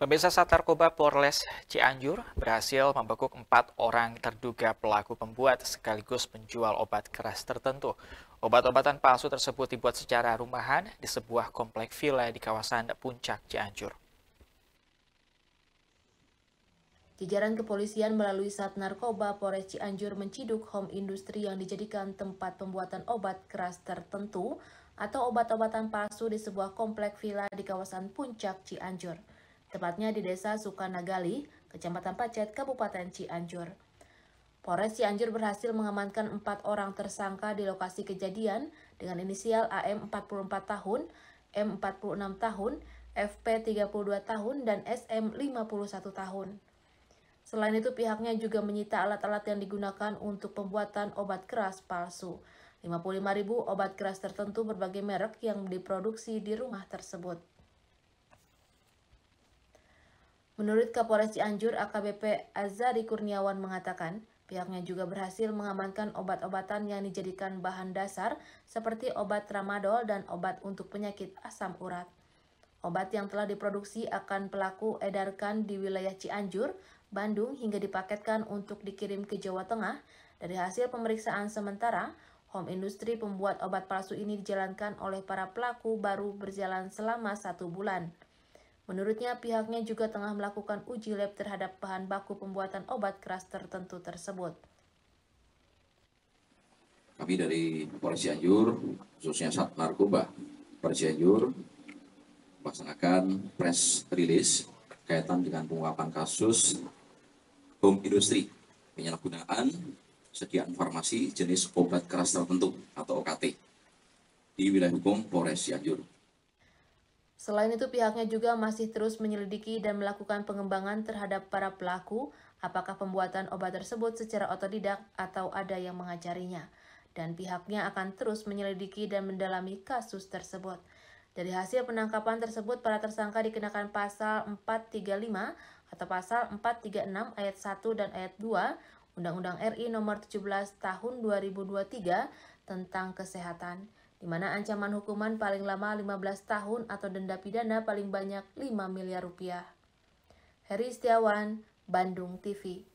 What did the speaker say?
Pemirsa Satarkoba Polres Cianjur berhasil membekuk empat orang terduga pelaku pembuat sekaligus penjual obat keras tertentu. Obat-obatan palsu tersebut dibuat secara rumahan di sebuah komplek villa di kawasan Puncak Cianjur. Jajaran kepolisian melalui Sat Narkoba Polres Cianjur menciduk home industri yang dijadikan tempat pembuatan obat keras tertentu atau obat-obatan palsu di sebuah komplek villa di kawasan Puncak Cianjur tepatnya di Desa Sukanagali, Kecamatan Pacet, Kabupaten Cianjur. Polres Cianjur berhasil mengamankan empat orang tersangka di lokasi kejadian dengan inisial AM 44 tahun, M 46 tahun, FP 32 tahun, dan SM 51 tahun. Selain itu pihaknya juga menyita alat-alat yang digunakan untuk pembuatan obat keras palsu. 55.000 obat keras tertentu berbagai merek yang diproduksi di rumah tersebut. Menurut Kapolres Cianjur AKBP Azari Kurniawan mengatakan, pihaknya juga berhasil mengamankan obat-obatan yang dijadikan bahan dasar seperti obat tramadol dan obat untuk penyakit asam urat. Obat yang telah diproduksi akan pelaku edarkan di wilayah Cianjur, Bandung hingga dipaketkan untuk dikirim ke Jawa Tengah. Dari hasil pemeriksaan sementara, home industri pembuat obat palsu ini dijalankan oleh para pelaku baru berjalan selama satu bulan. Menurutnya, pihaknya juga tengah melakukan uji lab terhadap bahan baku pembuatan obat keras tertentu tersebut. Kami dari Polres Cianjur, khususnya Sat Narkoba Polres Cianjur, melaksanakan press release kaitan dengan pengungkapan kasus home industry penyalahgunaan sediaan farmasi jenis obat keras tertentu atau OKT di wilayah hukum Polres Cianjur. Selain itu pihaknya juga masih terus menyelidiki dan melakukan pengembangan terhadap para pelaku apakah pembuatan obat tersebut secara otodidak atau ada yang mengajarinya. Dan pihaknya akan terus menyelidiki dan mendalami kasus tersebut. Dari hasil penangkapan tersebut, para tersangka dikenakan pasal 435 atau pasal 436 ayat 1 dan ayat 2 Undang-Undang RI nomor 17 tahun 2023 tentang kesehatan di mana ancaman hukuman paling lama 15 tahun atau denda pidana paling banyak 5 miliar rupiah. Heri Setiawan, Bandung TV.